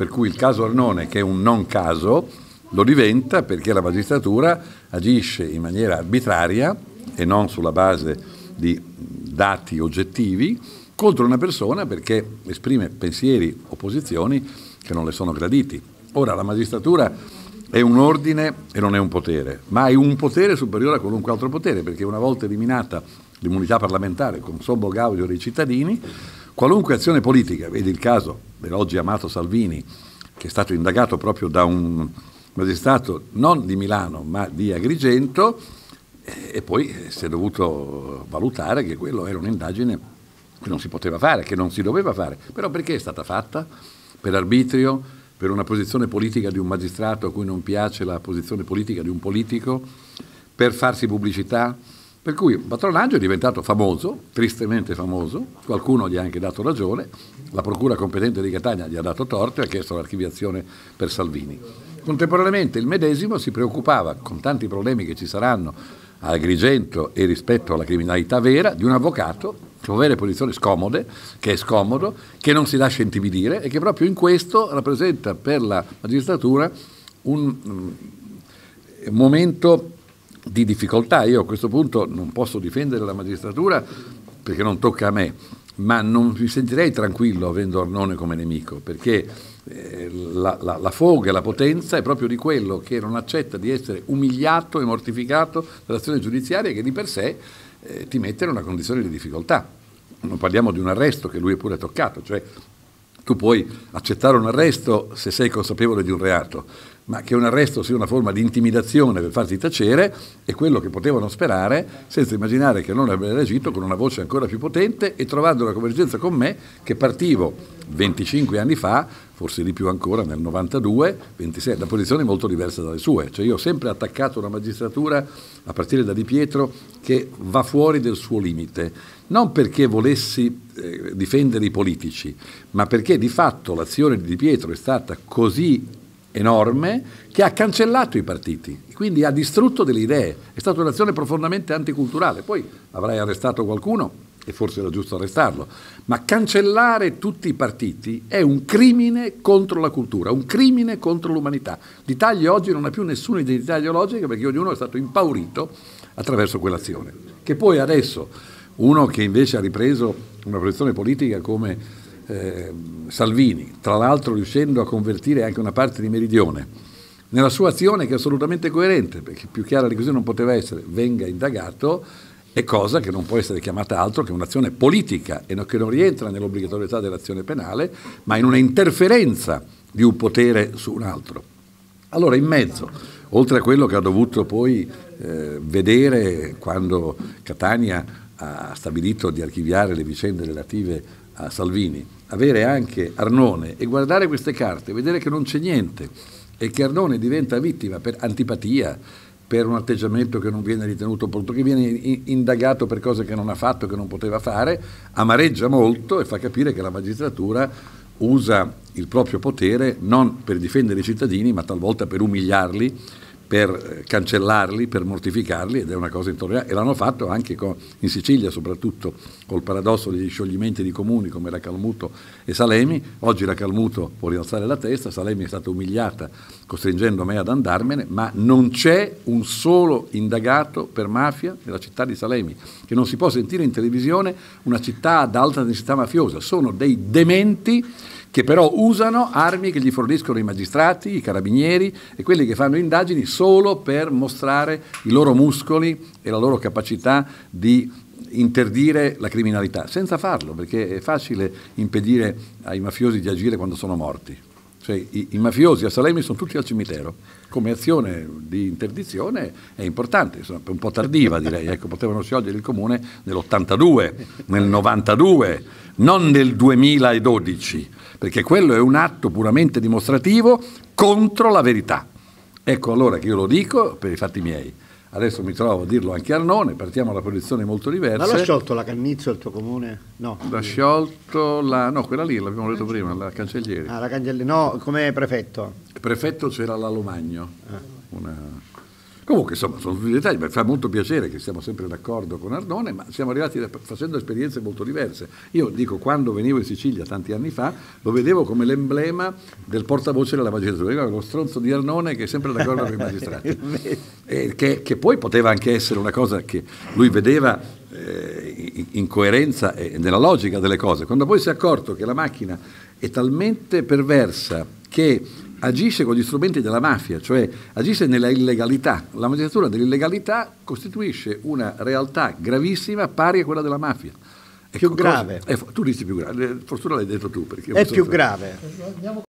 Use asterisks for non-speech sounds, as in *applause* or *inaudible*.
per cui il caso Arnone, che è un non caso, lo diventa perché la magistratura agisce in maniera arbitraria e non sulla base di dati oggettivi contro una persona perché esprime pensieri, o posizioni che non le sono graditi. Ora la magistratura è un ordine e non è un potere, ma è un potere superiore a qualunque altro potere perché una volta eliminata l'immunità parlamentare con sommo gaudio dei cittadini, Qualunque azione politica, vedi il caso dell'oggi amato Salvini, che è stato indagato proprio da un magistrato non di Milano ma di Agrigento, eh, e poi si è dovuto valutare che quello era un'indagine che non si poteva fare, che non si doveva fare. Però perché è stata fatta? Per arbitrio, per una posizione politica di un magistrato a cui non piace la posizione politica di un politico, per farsi pubblicità? Per cui Patronaggio è diventato famoso, tristemente famoso, qualcuno gli ha anche dato ragione, la procura competente di Catania gli ha dato torto e ha chiesto l'archiviazione per Salvini. Contemporaneamente il medesimo si preoccupava, con tanti problemi che ci saranno a Agrigento e rispetto alla criminalità vera, di un avvocato che può avere posizioni scomode, che è scomodo, che non si lascia intimidire e che proprio in questo rappresenta per la magistratura un mm, momento di difficoltà. Io a questo punto non posso difendere la magistratura perché non tocca a me, ma non mi sentirei tranquillo avendo Arnone come nemico, perché eh, la, la, la, foga, la potenza è proprio di quello che non accetta di essere umiliato e mortificato dall'azione giudiziaria che di per sé eh, ti mette in una condizione di difficoltà. Non parliamo di un arresto che lui è pure toccato, cioè tu puoi accettare un arresto se sei consapevole di un reato, ma che un arresto sia una forma di intimidazione per farti tacere, è quello che potevano sperare, senza immaginare che non avrei reagito con una voce ancora più potente e trovando una convergenza con me che partivo 25 anni fa, forse di più ancora nel 92, 26, da posizioni molto diverse dalle sue. Cioè io ho sempre attaccato una magistratura, a partire da Di Pietro, che va fuori del suo limite, non perché volessi eh, difendere i politici, ma perché di fatto l'azione di Di Pietro è stata così enorme che ha cancellato i partiti, quindi ha distrutto delle idee, è stata un'azione profondamente anticulturale, poi avrai arrestato qualcuno e forse era giusto arrestarlo, ma cancellare tutti i partiti è un crimine contro la cultura, un crimine contro l'umanità. L'Italia oggi non ha più nessuna identità ideologica perché ognuno è stato impaurito attraverso quell'azione, che poi adesso uno che invece ha ripreso una posizione politica come eh, Salvini, tra l'altro riuscendo a convertire anche una parte di Meridione, nella sua azione che è assolutamente coerente, perché più chiara di così non poteva essere, venga indagato, è cosa che non può essere chiamata altro che un'azione politica e che non rientra nell'obbligatorietà dell'azione penale, ma in una interferenza di un potere su un altro. Allora, in mezzo, oltre a quello che ha dovuto poi eh, vedere quando Catania ha stabilito di archiviare le vicende relative a Salvini, avere anche Arnone e guardare queste carte, vedere che non c'è niente e che Arnone diventa vittima per antipatia, per un atteggiamento che non viene ritenuto opportuno, che viene indagato per cose che non ha fatto, che non poteva fare, amareggia molto e fa capire che la magistratura usa il proprio potere non per difendere i cittadini, ma talvolta per umiliarli per eh, cancellarli, per mortificarli ed è una cosa intollerabile e l'hanno fatto anche con, in Sicilia soprattutto col paradosso degli scioglimenti di comuni come la Calmuto e Salemi, oggi la Calmuto può rialzare la testa, Salemi è stata umiliata costringendo me ad andarmene, ma non c'è un solo indagato per mafia nella città di Salemi, che non si può sentire in televisione una città ad alta densità mafiosa, sono dei dementi che però usano armi che gli forniscono i magistrati, i carabinieri e quelli che fanno indagini solo per mostrare i loro muscoli e la loro capacità di interdire la criminalità, senza farlo, perché è facile impedire ai mafiosi di agire quando sono morti. Cioè, i, i, mafiosi a Salemi sono tutti al cimitero. Come azione di interdizione è importante, è un po' tardiva direi, ecco, potevano sciogliere il comune nell'82, nel 92, non nel 2012, perché quello è un atto puramente dimostrativo contro la verità. Ecco allora che io lo dico per i fatti miei adesso mi trovo a dirlo anche a Arnone, partiamo da posizioni molto diverse. Ma l'ha sciolto la Cannizzo il tuo comune? No. L'ha sciolto la... no, quella lì, l'abbiamo detto ah, prima, la Cancellieri. Ah, la Cancellieri, no, come prefetto? prefetto c'era la Lomagno, ah. una Comunque, insomma, sono tutti dettagli, mi fa molto piacere che siamo sempre d'accordo con Ardone, ma siamo arrivati da, facendo esperienze molto diverse. Io dico, quando venivo in Sicilia tanti anni fa, lo vedevo come l'emblema del portavoce della magistratura, lo stronzo di Arnone che è sempre d'accordo con i magistrati, *laughs* eh, che, che, poi poteva anche essere una cosa che lui vedeva eh, in coerenza e nella logica delle cose. Quando poi si è accorto che la macchina è talmente perversa che agisce con gli strumenti della mafia, cioè agisce nella illegalità. La magistratura dell'illegalità costituisce una realtà gravissima pari a quella della mafia. È più ecco, grave. Cosa, eh, tu dici più grave, eh, fortuna l'hai detto tu. è più so grave.